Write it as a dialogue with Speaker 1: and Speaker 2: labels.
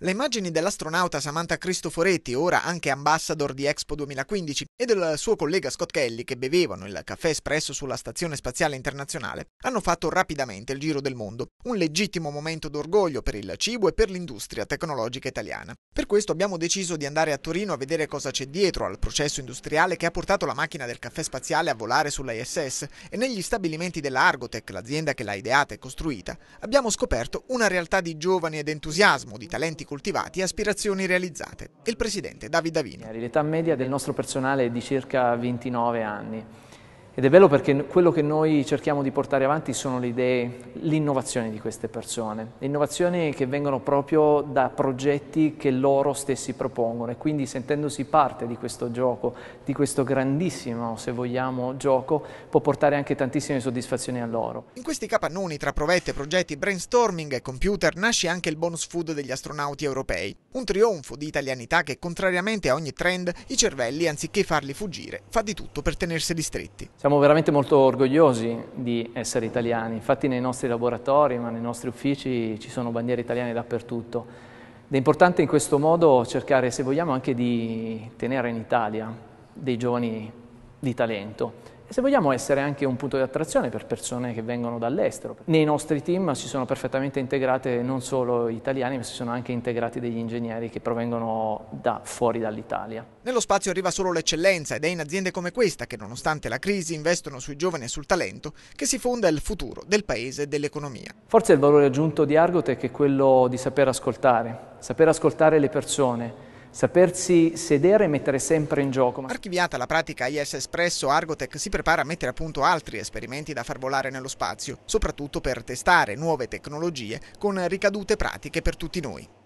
Speaker 1: Le immagini dell'astronauta Samantha Cristoforetti, ora anche ambassador di Expo 2015, e del suo collega Scott Kelly che bevevano il caffè espresso sulla Stazione Spaziale Internazionale, hanno fatto rapidamente il giro del mondo, un legittimo momento d'orgoglio per il cibo e per l'industria tecnologica italiana. Per questo abbiamo deciso di andare a Torino a vedere cosa c'è dietro al processo industriale che ha portato la macchina del caffè spaziale a volare sull'ISS e negli stabilimenti dell'Argotech, l'azienda che l'ha ideata e costruita, abbiamo scoperto una realtà di giovani ed entusiasmo, di
Speaker 2: talenti talenti coltivati e aspirazioni realizzate. Il presidente Davide Davino. L'età media del nostro personale è di circa 29 anni. Ed è bello perché quello che noi cerchiamo di portare avanti sono le idee, l'innovazione di queste persone, innovazioni che vengono proprio da progetti che loro stessi propongono e quindi sentendosi parte di questo gioco, di questo grandissimo, se vogliamo, gioco, può portare anche tantissime soddisfazioni a loro. In questi capannoni tra provette, progetti, brainstorming e computer nasce anche il bonus food degli
Speaker 1: astronauti europei, un trionfo di italianità che contrariamente a ogni trend i cervelli, anziché farli fuggire, fa di tutto per tenerseli stretti.
Speaker 2: Siamo veramente molto orgogliosi di essere italiani, infatti nei nostri laboratori, ma nei nostri uffici ci sono bandiere italiane dappertutto. Ed è importante in questo modo cercare, se vogliamo, anche di tenere in Italia dei giovani di talento se vogliamo essere anche un punto di attrazione per persone che vengono dall'estero. Nei nostri team si sono perfettamente integrate non solo italiani, ma si sono anche integrati degli ingegneri che provengono da fuori dall'Italia.
Speaker 1: Nello spazio arriva solo l'eccellenza ed è in aziende come questa che nonostante la crisi investono sui giovani e sul talento che si fonda il futuro del paese e dell'economia.
Speaker 2: Forse il valore aggiunto di Argotech è quello di saper ascoltare, saper ascoltare le persone, sapersi sedere e mettere sempre in gioco.
Speaker 1: Archiviata la pratica IS Espresso, Argotech si prepara a mettere a punto altri esperimenti da far volare nello spazio, soprattutto per testare nuove tecnologie con ricadute pratiche per tutti noi.